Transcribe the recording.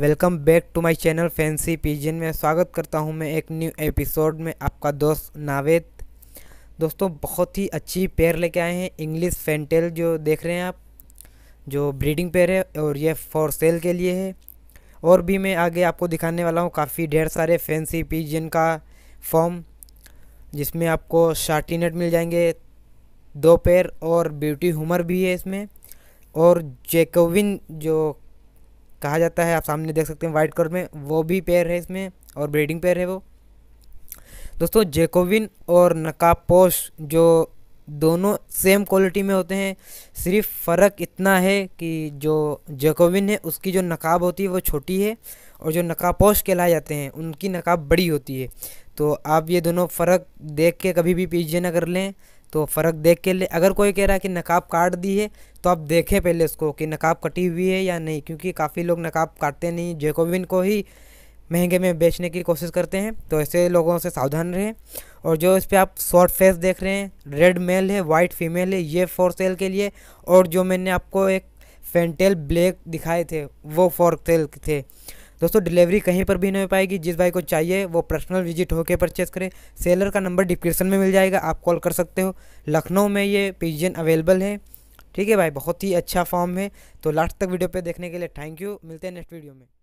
welcome back to my channel fancy pigeon में स्वागत करता हूं मैं एक न्यू एपिसोड में आपका दोस्त नावेद दोस्तों बहुत ही अच्छी पेयर लेके आए हैं इंग्लिश फेंटेल जो देख रहे हैं आप जो ब्रीडिंग पेयर है और ये फॉर सेल के लिए है और भी मैं आगे आपको दिखाने वाला हूँ काफ़ी ढेर सारे फैंसी पिजन का फॉर्म जिसमें आपको शार्टी मिल जाएंगे दो पेयर और ब्यूटी हुमर भी है इसमें और जेकोविन जो कहा जाता है आप सामने देख सकते हैं वाइट कलर में वो भी पेयर है इसमें और ब्रीडिंग पेयर है वो दोस्तों जेकोविन और नकापोश जो दोनों सेम क्वालिटी में होते हैं सिर्फ फ़र्क इतना है कि जो जेकोविन है उसकी जो नकाब होती है वो छोटी है और जो के कहलाए जाते हैं उनकी नकाब बड़ी होती है तो आप ये दोनों फ़र्क देख के कभी भी पीछे ना कर लें तो फ़र्क देख के ले अगर कोई कह रहा है कि नकाब काट दी है तो आप देखें पहले उसको कि नकाब कटी हुई है या नहीं क्योंकि काफ़ी लोग नकाब काटते नहीं जेकोविन को ही महंगे में बेचने की कोशिश करते हैं तो ऐसे लोगों से सावधान रहें और जो इस पर आप शॉर्ट फेस देख रहे हैं रेड मेल है वाइट फीमेल है ये फॉर सेल के लिए और जो मैंने आपको एक फेंटेल ब्लैक दिखाए थे वो फॉर सेल थे दोस्तों डिलीवरी कहीं पर भी नहीं हो पाएगी जिस भाई को चाहिए वो पर्सनल विजिट होकर परचेस करें सेलर का नंबर डिस्क्रिप्शन में मिल जाएगा आप कॉल कर सकते हो लखनऊ में ये पिजन अवेलेबल है ठीक है भाई बहुत ही अच्छा फॉर्म है तो लास्ट तक वीडियो पे देखने के लिए थैंक यू मिलते हैं नेक्स्ट वीडियो में